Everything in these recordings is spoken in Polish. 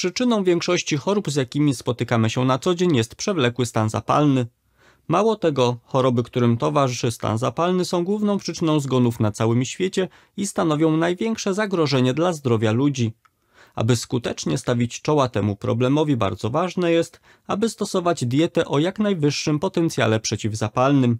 Przyczyną większości chorób, z jakimi spotykamy się na co dzień, jest przewlekły stan zapalny. Mało tego, choroby, którym towarzyszy stan zapalny, są główną przyczyną zgonów na całym świecie i stanowią największe zagrożenie dla zdrowia ludzi. Aby skutecznie stawić czoła temu problemowi, bardzo ważne jest, aby stosować dietę o jak najwyższym potencjale przeciwzapalnym.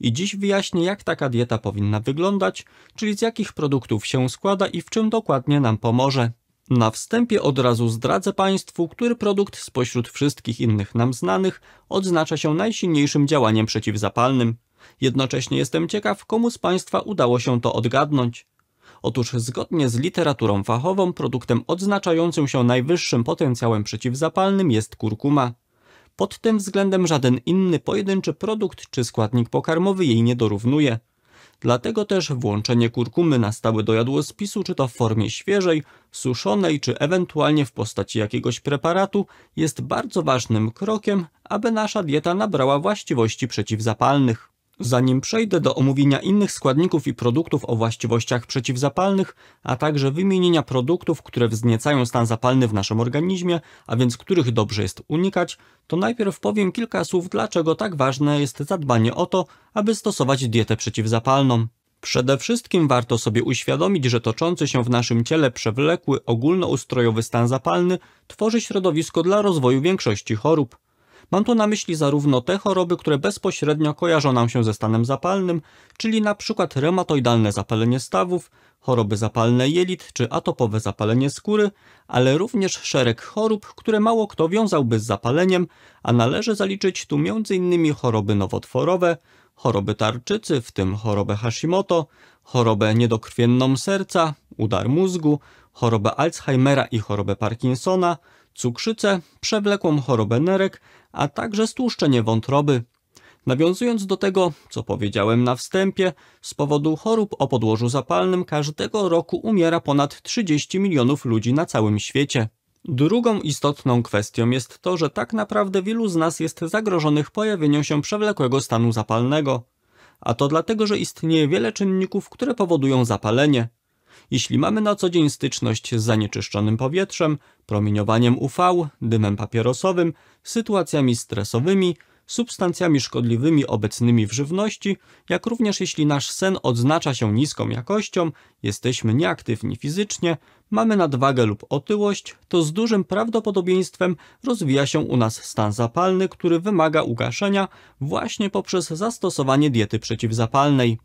I dziś wyjaśnię, jak taka dieta powinna wyglądać, czyli z jakich produktów się składa i w czym dokładnie nam pomoże. Na wstępie od razu zdradzę Państwu, który produkt spośród wszystkich innych nam znanych odznacza się najsilniejszym działaniem przeciwzapalnym. Jednocześnie jestem ciekaw, komu z Państwa udało się to odgadnąć. Otóż zgodnie z literaturą fachową produktem odznaczającym się najwyższym potencjałem przeciwzapalnym jest kurkuma. Pod tym względem żaden inny pojedynczy produkt czy składnik pokarmowy jej nie dorównuje. Dlatego też włączenie kurkumy na stałe do jadłospisu, czy to w formie świeżej, suszonej, czy ewentualnie w postaci jakiegoś preparatu, jest bardzo ważnym krokiem, aby nasza dieta nabrała właściwości przeciwzapalnych. Zanim przejdę do omówienia innych składników i produktów o właściwościach przeciwzapalnych, a także wymienienia produktów, które wzniecają stan zapalny w naszym organizmie, a więc których dobrze jest unikać, to najpierw powiem kilka słów, dlaczego tak ważne jest zadbanie o to, aby stosować dietę przeciwzapalną. Przede wszystkim warto sobie uświadomić, że toczący się w naszym ciele przewlekły ogólnoustrojowy stan zapalny tworzy środowisko dla rozwoju większości chorób. Mam tu na myśli zarówno te choroby, które bezpośrednio kojarzą nam się ze stanem zapalnym, czyli np. reumatoidalne zapalenie stawów, choroby zapalne jelit czy atopowe zapalenie skóry, ale również szereg chorób, które mało kto wiązałby z zapaleniem, a należy zaliczyć tu m.in. choroby nowotworowe, choroby tarczycy, w tym chorobę Hashimoto, chorobę niedokrwienną serca, udar mózgu, chorobę Alzheimera i chorobę Parkinsona, cukrzycę, przewlekłą chorobę nerek, a także stłuszczenie wątroby. Nawiązując do tego, co powiedziałem na wstępie, z powodu chorób o podłożu zapalnym każdego roku umiera ponad 30 milionów ludzi na całym świecie. Drugą istotną kwestią jest to, że tak naprawdę wielu z nas jest zagrożonych pojawieniem się przewlekłego stanu zapalnego. A to dlatego, że istnieje wiele czynników, które powodują zapalenie jeśli mamy na co dzień styczność z zanieczyszczonym powietrzem, promieniowaniem UV, dymem papierosowym, sytuacjami stresowymi, substancjami szkodliwymi obecnymi w żywności, jak również jeśli nasz sen odznacza się niską jakością, jesteśmy nieaktywni fizycznie, mamy nadwagę lub otyłość, to z dużym prawdopodobieństwem rozwija się u nas stan zapalny, który wymaga ugaszenia właśnie poprzez zastosowanie diety przeciwzapalnej.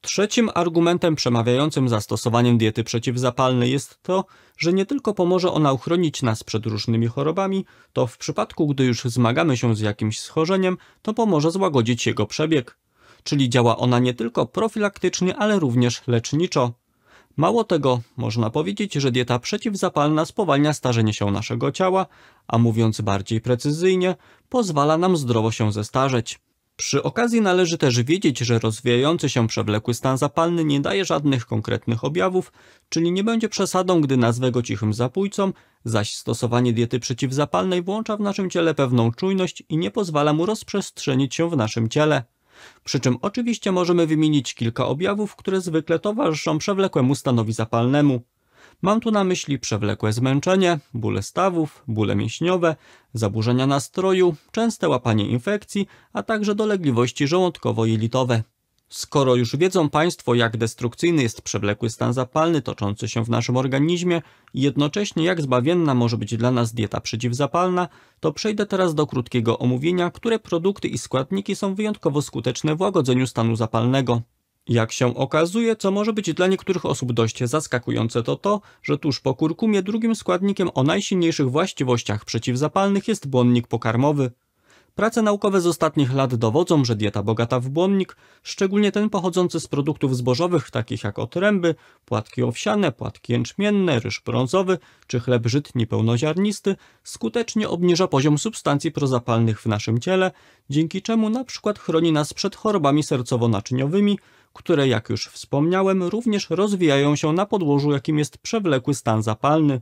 Trzecim argumentem przemawiającym za stosowaniem diety przeciwzapalnej jest to, że nie tylko pomoże ona uchronić nas przed różnymi chorobami, to w przypadku, gdy już zmagamy się z jakimś schorzeniem, to pomoże złagodzić jego przebieg. Czyli działa ona nie tylko profilaktycznie, ale również leczniczo. Mało tego, można powiedzieć, że dieta przeciwzapalna spowalnia starzenie się naszego ciała, a mówiąc bardziej precyzyjnie, pozwala nam zdrowo się zestarzeć. Przy okazji należy też wiedzieć, że rozwijający się przewlekły stan zapalny nie daje żadnych konkretnych objawów, czyli nie będzie przesadą, gdy nazwę go cichym zapójcą, zaś stosowanie diety przeciwzapalnej włącza w naszym ciele pewną czujność i nie pozwala mu rozprzestrzenić się w naszym ciele. Przy czym oczywiście możemy wymienić kilka objawów, które zwykle towarzyszą przewlekłemu stanowi zapalnemu. Mam tu na myśli przewlekłe zmęczenie, bóle stawów, bóle mięśniowe, zaburzenia nastroju, częste łapanie infekcji, a także dolegliwości żołądkowo-jelitowe. Skoro już wiedzą Państwo, jak destrukcyjny jest przewlekły stan zapalny toczący się w naszym organizmie i jednocześnie jak zbawienna może być dla nas dieta przeciwzapalna, to przejdę teraz do krótkiego omówienia, które produkty i składniki są wyjątkowo skuteczne w łagodzeniu stanu zapalnego. Jak się okazuje, co może być dla niektórych osób dość zaskakujące, to to, że tuż po kurkumie drugim składnikiem o najsilniejszych właściwościach przeciwzapalnych jest błonnik pokarmowy. Prace naukowe z ostatnich lat dowodzą, że dieta bogata w błonnik, szczególnie ten pochodzący z produktów zbożowych takich jak otręby, płatki owsiane, płatki jęczmienne, ryż brązowy czy chleb żytni pełnoziarnisty, skutecznie obniża poziom substancji prozapalnych w naszym ciele, dzięki czemu na przykład chroni nas przed chorobami sercowo-naczyniowymi, które jak już wspomniałem również rozwijają się na podłożu jakim jest przewlekły stan zapalny.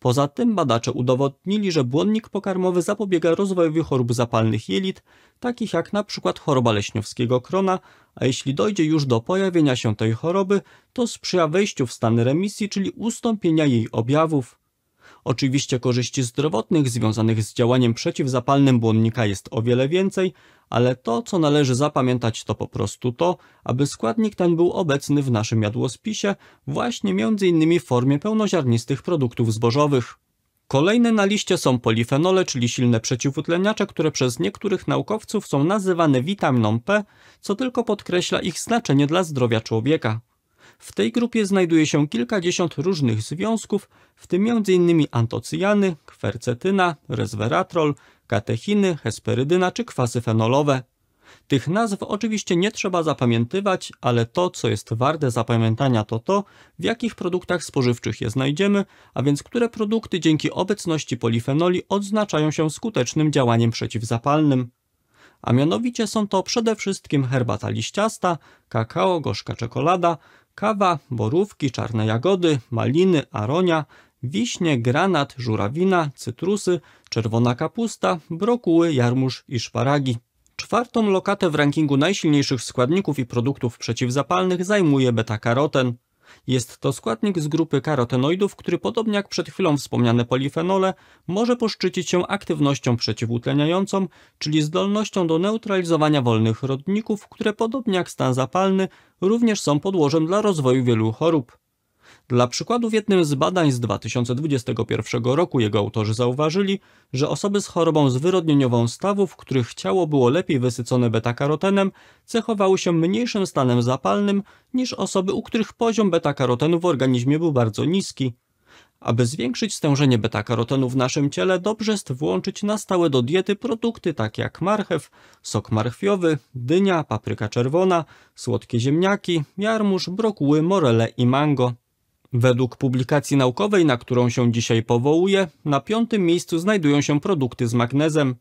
Poza tym badacze udowodnili, że błonnik pokarmowy zapobiega rozwojowi chorób zapalnych jelit, takich jak na przykład choroba leśniowskiego krona, a jeśli dojdzie już do pojawienia się tej choroby, to sprzyja wejściu w stan remisji, czyli ustąpienia jej objawów. Oczywiście korzyści zdrowotnych związanych z działaniem przeciwzapalnym błonnika jest o wiele więcej, ale to, co należy zapamiętać, to po prostu to, aby składnik ten był obecny w naszym jadłospisie, właśnie m.in. w formie pełnoziarnistych produktów zbożowych. Kolejne na liście są polifenole, czyli silne przeciwutleniacze, które przez niektórych naukowców są nazywane witaminą P, co tylko podkreśla ich znaczenie dla zdrowia człowieka. W tej grupie znajduje się kilkadziesiąt różnych związków, w tym m.in. antocyjany, kwercetyna, resveratrol, katechiny, hesperydyna czy kwasy fenolowe. Tych nazw oczywiście nie trzeba zapamiętywać, ale to, co jest warte zapamiętania, to to, w jakich produktach spożywczych je znajdziemy, a więc które produkty dzięki obecności polifenoli odznaczają się skutecznym działaniem przeciwzapalnym. A mianowicie są to przede wszystkim herbata liściasta, kakao, gorzka czekolada, Kawa, borówki, czarne jagody, maliny, aronia, wiśnie, granat, żurawina, cytrusy, czerwona kapusta, brokuły, jarmuż i szparagi. Czwartą lokatę w rankingu najsilniejszych składników i produktów przeciwzapalnych zajmuje beta-karoten. Jest to składnik z grupy karotenoidów, który podobnie jak przed chwilą wspomniane polifenole, może poszczycić się aktywnością przeciwutleniającą, czyli zdolnością do neutralizowania wolnych rodników, które podobnie jak stan zapalny również są podłożem dla rozwoju wielu chorób. Dla przykładu w jednym z badań z 2021 roku jego autorzy zauważyli, że osoby z chorobą zwyrodnieniową stawów, których ciało było lepiej wysycone beta-karotenem, cechowały się mniejszym stanem zapalnym niż osoby, u których poziom beta-karotenu w organizmie był bardzo niski. Aby zwiększyć stężenie beta-karotenu w naszym ciele, dobrze jest włączyć na stałe do diety produkty takie jak marchew, sok marchwiowy, dynia, papryka czerwona, słodkie ziemniaki, jarmuż, brokuły, morele i mango. Według publikacji naukowej, na którą się dzisiaj powołuję, na piątym miejscu znajdują się produkty z magnezem.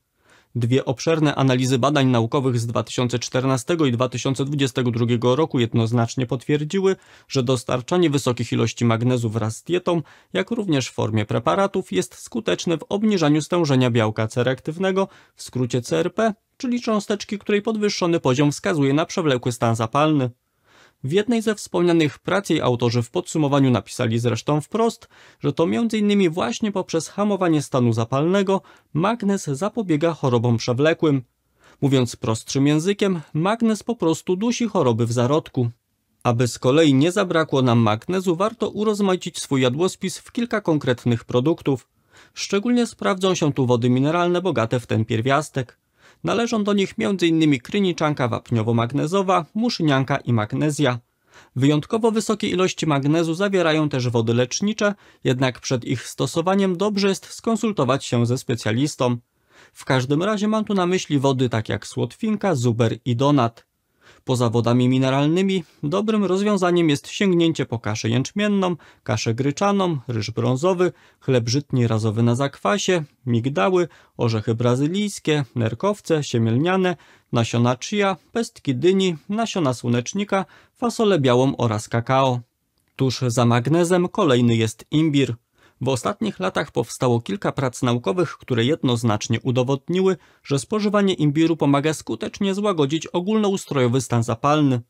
Dwie obszerne analizy badań naukowych z 2014 i 2022 roku jednoznacznie potwierdziły, że dostarczanie wysokich ilości magnezu wraz z dietą, jak również w formie preparatów, jest skuteczne w obniżaniu stężenia białka cerektywnego, w skrócie CRP, czyli cząsteczki, której podwyższony poziom wskazuje na przewlekły stan zapalny. W jednej ze wspomnianych prac jej autorzy w podsumowaniu napisali zresztą wprost, że to m.in. właśnie poprzez hamowanie stanu zapalnego magnes zapobiega chorobom przewlekłym. Mówiąc prostszym językiem, magnes po prostu dusi choroby w zarodku. Aby z kolei nie zabrakło nam magnezu, warto urozmaicić swój jadłospis w kilka konkretnych produktów. Szczególnie sprawdzą się tu wody mineralne bogate w ten pierwiastek. Należą do nich m.in. kryniczanka wapniowo-magnezowa, muszynianka i magnezja. Wyjątkowo wysokie ilości magnezu zawierają też wody lecznicze, jednak przed ich stosowaniem dobrze jest skonsultować się ze specjalistą. W każdym razie mam tu na myśli wody tak jak słodwinka, zuber i donat. Poza wodami mineralnymi dobrym rozwiązaniem jest sięgnięcie po kaszę jęczmienną, kaszę gryczaną, ryż brązowy, chleb żytni razowy na zakwasie, migdały, orzechy brazylijskie, nerkowce, siemielniane, nasiona chia, pestki dyni, nasiona słonecznika, fasolę białą oraz kakao. Tuż za magnezem kolejny jest imbir. W ostatnich latach powstało kilka prac naukowych, które jednoznacznie udowodniły, że spożywanie imbiru pomaga skutecznie złagodzić ogólnoustrojowy stan zapalny.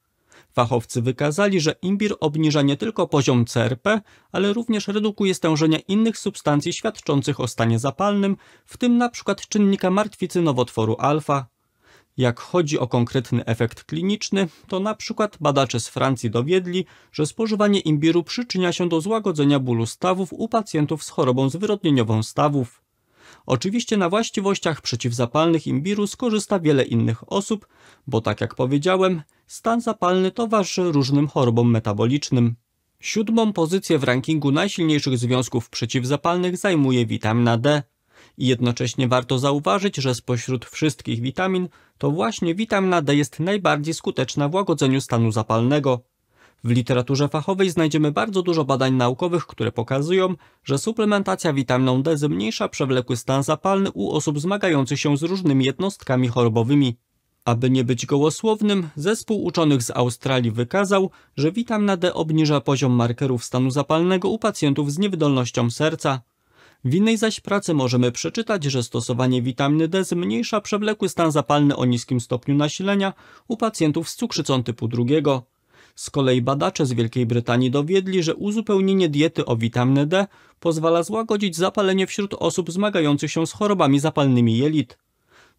Fachowcy wykazali, że imbir obniża nie tylko poziom CRP, ale również redukuje stężenie innych substancji świadczących o stanie zapalnym, w tym np. czynnika martwicy nowotworu alfa. Jak chodzi o konkretny efekt kliniczny, to na przykład badacze z Francji dowiedli, że spożywanie imbiru przyczynia się do złagodzenia bólu stawów u pacjentów z chorobą zwyrodnieniową stawów. Oczywiście na właściwościach przeciwzapalnych imbiru skorzysta wiele innych osób, bo tak jak powiedziałem, stan zapalny towarzyszy różnym chorobom metabolicznym. Siódmą pozycję w rankingu najsilniejszych związków przeciwzapalnych zajmuje witamina D. I jednocześnie warto zauważyć, że spośród wszystkich witamin to właśnie witamina D jest najbardziej skuteczna w łagodzeniu stanu zapalnego. W literaturze fachowej znajdziemy bardzo dużo badań naukowych, które pokazują, że suplementacja witaminą D zmniejsza przewlekły stan zapalny u osób zmagających się z różnymi jednostkami chorobowymi. Aby nie być gołosłownym, zespół uczonych z Australii wykazał, że witamina D obniża poziom markerów stanu zapalnego u pacjentów z niewydolnością serca. W innej zaś pracy możemy przeczytać, że stosowanie witaminy D zmniejsza przewlekły stan zapalny o niskim stopniu nasilenia u pacjentów z cukrzycą typu drugiego. Z kolei badacze z Wielkiej Brytanii dowiedli, że uzupełnienie diety o witaminę D pozwala złagodzić zapalenie wśród osób zmagających się z chorobami zapalnymi jelit.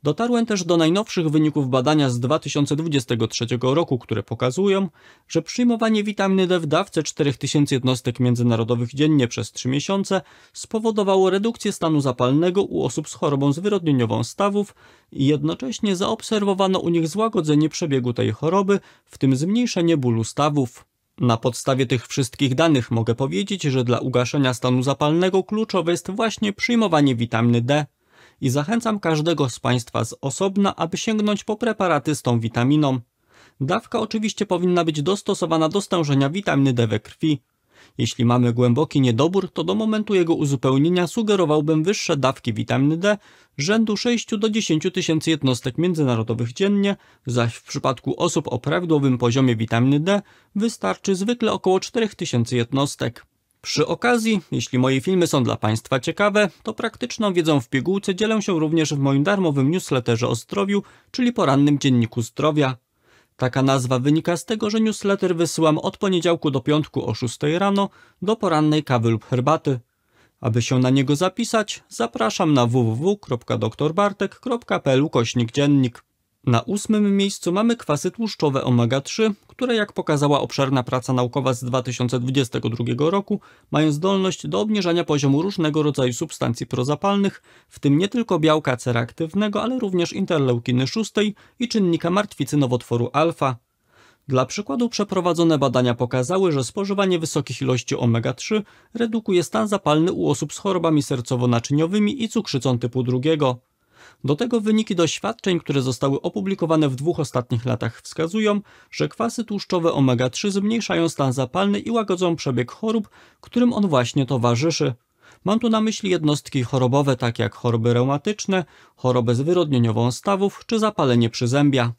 Dotarłem też do najnowszych wyników badania z 2023 roku, które pokazują, że przyjmowanie witaminy D w dawce 4000 jednostek międzynarodowych dziennie przez 3 miesiące spowodowało redukcję stanu zapalnego u osób z chorobą zwyrodnieniową stawów i jednocześnie zaobserwowano u nich złagodzenie przebiegu tej choroby, w tym zmniejszenie bólu stawów. Na podstawie tych wszystkich danych mogę powiedzieć, że dla ugaszenia stanu zapalnego kluczowe jest właśnie przyjmowanie witaminy D i zachęcam każdego z Państwa z osobna, aby sięgnąć po preparaty z tą witaminą. Dawka oczywiście powinna być dostosowana do stężenia witaminy D we krwi. Jeśli mamy głęboki niedobór, to do momentu jego uzupełnienia sugerowałbym wyższe dawki witaminy D rzędu 6 do 10 tysięcy jednostek międzynarodowych dziennie, zaś w przypadku osób o prawidłowym poziomie witaminy D wystarczy zwykle około 4 tysięcy jednostek. Przy okazji, jeśli moje filmy są dla Państwa ciekawe, to praktyczną wiedzą w pigułce dzielę się również w moim darmowym newsletterze o zdrowiu, czyli porannym dzienniku zdrowia. Taka nazwa wynika z tego, że newsletter wysyłam od poniedziałku do piątku o 6 rano do porannej kawy lub herbaty. Aby się na niego zapisać, zapraszam na www.doktorbartek.pl kośnik dziennik. Na ósmym miejscu mamy kwasy tłuszczowe omega-3, które jak pokazała obszerna praca naukowa z 2022 roku, mają zdolność do obniżania poziomu różnego rodzaju substancji prozapalnych, w tym nie tylko białka ceraktywnego, ale również interleukiny 6 i czynnika martwicy nowotworu alfa. Dla przykładu przeprowadzone badania pokazały, że spożywanie wysokich ilości omega-3 redukuje stan zapalny u osób z chorobami sercowo-naczyniowymi i cukrzycą typu drugiego. Do tego wyniki doświadczeń, które zostały opublikowane w dwóch ostatnich latach wskazują, że kwasy tłuszczowe omega-3 zmniejszają stan zapalny i łagodzą przebieg chorób, którym on właśnie towarzyszy. Mam tu na myśli jednostki chorobowe, takie jak choroby reumatyczne, chorobę zwyrodnieniową stawów czy zapalenie przyzębia.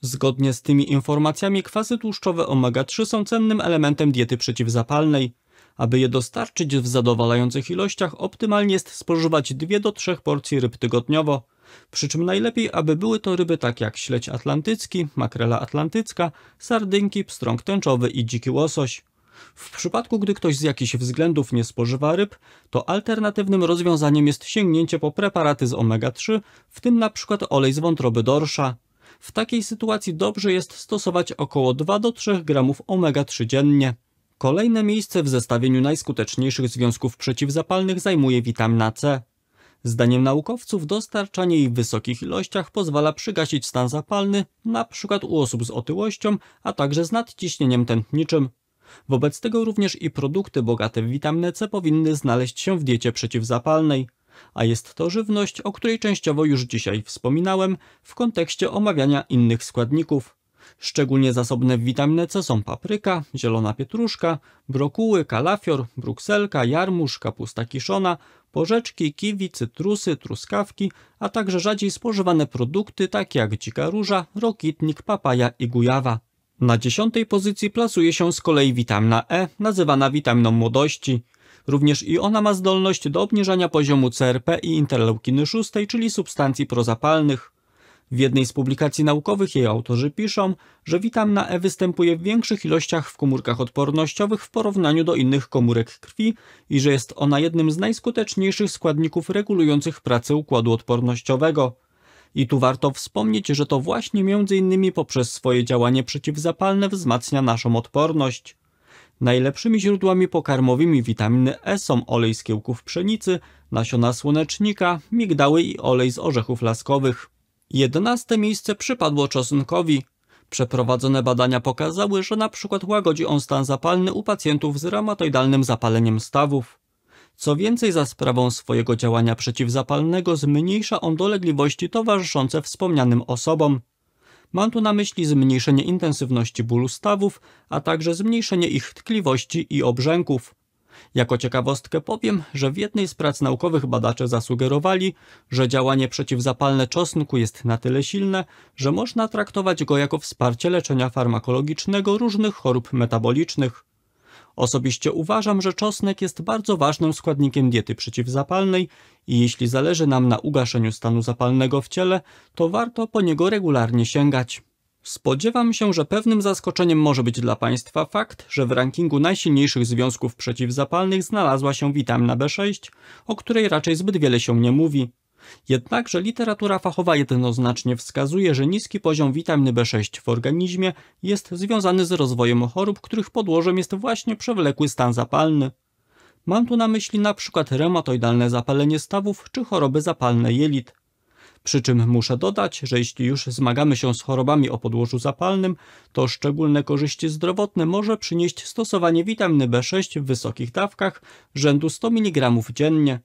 Zgodnie z tymi informacjami kwasy tłuszczowe omega-3 są cennym elementem diety przeciwzapalnej. Aby je dostarczyć w zadowalających ilościach, optymalnie jest spożywać 2 do 3 porcji ryb tygodniowo. Przy czym najlepiej, aby były to ryby takie jak śledź atlantycki, makrela atlantycka, sardynki, pstrąg tęczowy i dziki łosoś. W przypadku, gdy ktoś z jakichś względów nie spożywa ryb, to alternatywnym rozwiązaniem jest sięgnięcie po preparaty z omega-3, w tym np. olej z wątroby dorsza. W takiej sytuacji dobrze jest stosować około 2 3 gramów omega-3 dziennie. Kolejne miejsce w zestawieniu najskuteczniejszych związków przeciwzapalnych zajmuje witamina C. Zdaniem naukowców dostarczanie jej w wysokich ilościach pozwala przygasić stan zapalny, np. u osób z otyłością, a także z nadciśnieniem tętniczym. Wobec tego również i produkty bogate w witaminę C powinny znaleźć się w diecie przeciwzapalnej. A jest to żywność, o której częściowo już dzisiaj wspominałem w kontekście omawiania innych składników. Szczególnie zasobne w witaminę C są papryka, zielona pietruszka, brokuły, kalafior, brukselka, jarmuż, kapusta kiszona, porzeczki, kiwi, cytrusy, truskawki, a także rzadziej spożywane produkty takie jak dzika róża, rokitnik, papaja i gujawa. Na dziesiątej pozycji plasuje się z kolei witamina E, nazywana witaminą młodości. Również i ona ma zdolność do obniżania poziomu CRP i interleukiny 6, czyli substancji prozapalnych. W jednej z publikacji naukowych jej autorzy piszą, że witamina E występuje w większych ilościach w komórkach odpornościowych w porównaniu do innych komórek krwi i że jest ona jednym z najskuteczniejszych składników regulujących pracę układu odpornościowego. I tu warto wspomnieć, że to właśnie m.in. poprzez swoje działanie przeciwzapalne wzmacnia naszą odporność. Najlepszymi źródłami pokarmowymi witaminy E są olej z kiełków pszenicy, nasiona słonecznika, migdały i olej z orzechów laskowych. Jedenaste miejsce przypadło czosnkowi. Przeprowadzone badania pokazały, że na przykład łagodzi on stan zapalny u pacjentów z reumatoidalnym zapaleniem stawów. Co więcej, za sprawą swojego działania przeciwzapalnego zmniejsza on dolegliwości towarzyszące wspomnianym osobom. Mam tu na myśli zmniejszenie intensywności bólu stawów, a także zmniejszenie ich tkliwości i obrzęków. Jako ciekawostkę powiem, że w jednej z prac naukowych badacze zasugerowali, że działanie przeciwzapalne czosnku jest na tyle silne, że można traktować go jako wsparcie leczenia farmakologicznego różnych chorób metabolicznych. Osobiście uważam, że czosnek jest bardzo ważnym składnikiem diety przeciwzapalnej i jeśli zależy nam na ugaszeniu stanu zapalnego w ciele, to warto po niego regularnie sięgać. Spodziewam się, że pewnym zaskoczeniem może być dla Państwa fakt, że w rankingu najsilniejszych związków przeciwzapalnych znalazła się witamina B6, o której raczej zbyt wiele się nie mówi. Jednakże literatura fachowa jednoznacznie wskazuje, że niski poziom witaminy B6 w organizmie jest związany z rozwojem chorób, których podłożem jest właśnie przewlekły stan zapalny. Mam tu na myśli np. reumatoidalne zapalenie stawów czy choroby zapalne jelit. Przy czym muszę dodać, że jeśli już zmagamy się z chorobami o podłożu zapalnym, to szczególne korzyści zdrowotne może przynieść stosowanie witaminy B6 w wysokich dawkach rzędu 100 mg dziennie.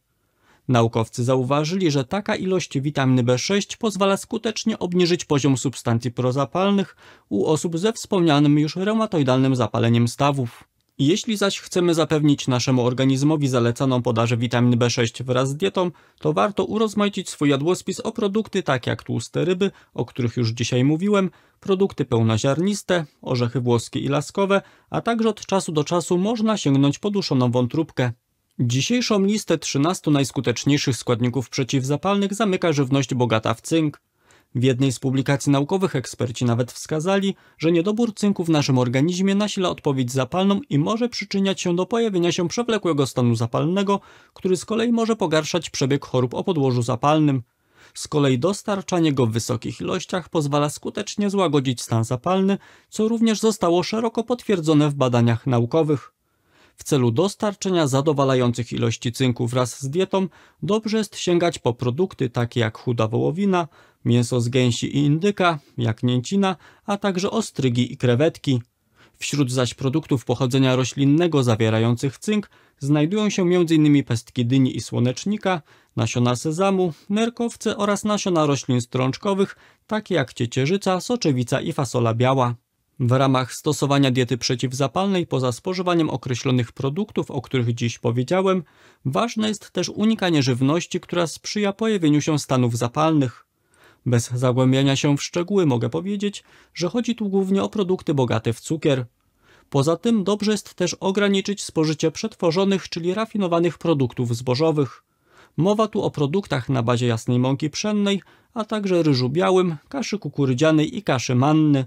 Naukowcy zauważyli, że taka ilość witaminy B6 pozwala skutecznie obniżyć poziom substancji prozapalnych u osób ze wspomnianym już reumatoidalnym zapaleniem stawów. Jeśli zaś chcemy zapewnić naszemu organizmowi zalecaną podaż witamin B6 wraz z dietą, to warto urozmaicić swój jadłospis o produkty takie jak tłuste ryby, o których już dzisiaj mówiłem, produkty pełnoziarniste, orzechy włoskie i laskowe, a także od czasu do czasu można sięgnąć po duszoną wątróbkę. Dzisiejszą listę 13 najskuteczniejszych składników przeciwzapalnych zamyka żywność bogata w cynk. W jednej z publikacji naukowych eksperci nawet wskazali, że niedobór cynku w naszym organizmie nasila odpowiedź zapalną i może przyczyniać się do pojawienia się przewlekłego stanu zapalnego, który z kolei może pogarszać przebieg chorób o podłożu zapalnym. Z kolei dostarczanie go w wysokich ilościach pozwala skutecznie złagodzić stan zapalny, co również zostało szeroko potwierdzone w badaniach naukowych. W celu dostarczenia zadowalających ilości cynku wraz z dietą dobrze jest sięgać po produkty takie jak chuda wołowina, mięso z gęsi i indyka, jak a także ostrygi i krewetki. Wśród zaś produktów pochodzenia roślinnego zawierających cynk znajdują się m.in. pestki dyni i słonecznika, nasiona sezamu, nerkowce oraz nasiona roślin strączkowych, takie jak ciecierzyca, soczewica i fasola biała. W ramach stosowania diety przeciwzapalnej, poza spożywaniem określonych produktów, o których dziś powiedziałem, ważne jest też unikanie żywności, która sprzyja pojawieniu się stanów zapalnych. Bez zagłębiania się w szczegóły mogę powiedzieć, że chodzi tu głównie o produkty bogate w cukier. Poza tym dobrze jest też ograniczyć spożycie przetworzonych, czyli rafinowanych produktów zbożowych. Mowa tu o produktach na bazie jasnej mąki pszennej, a także ryżu białym, kaszy kukurydzianej i kaszy manny.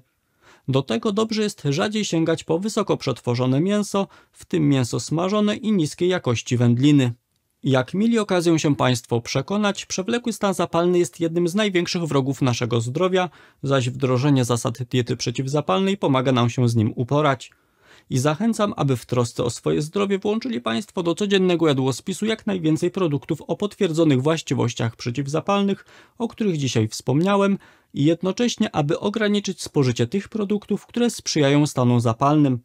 Do tego dobrze jest rzadziej sięgać po wysoko przetworzone mięso, w tym mięso smażone i niskiej jakości wędliny. Jak mieli okazję się Państwo przekonać, przewlekły stan zapalny jest jednym z największych wrogów naszego zdrowia, zaś wdrożenie zasad diety przeciwzapalnej pomaga nam się z nim uporać i zachęcam, aby w trosce o swoje zdrowie włączyli Państwo do codziennego jadłospisu jak najwięcej produktów o potwierdzonych właściwościach przeciwzapalnych, o których dzisiaj wspomniałem, i jednocześnie, aby ograniczyć spożycie tych produktów, które sprzyjają stanom zapalnym.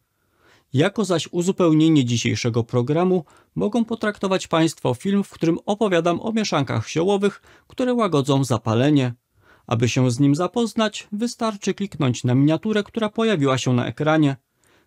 Jako zaś uzupełnienie dzisiejszego programu mogą potraktować Państwo film, w którym opowiadam o mieszankach ziołowych, które łagodzą zapalenie. Aby się z nim zapoznać, wystarczy kliknąć na miniaturę, która pojawiła się na ekranie.